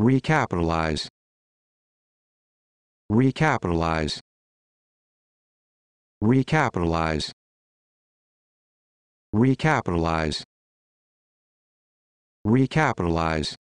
recapitalize recapitalize recapitalize recapitalize recapitalize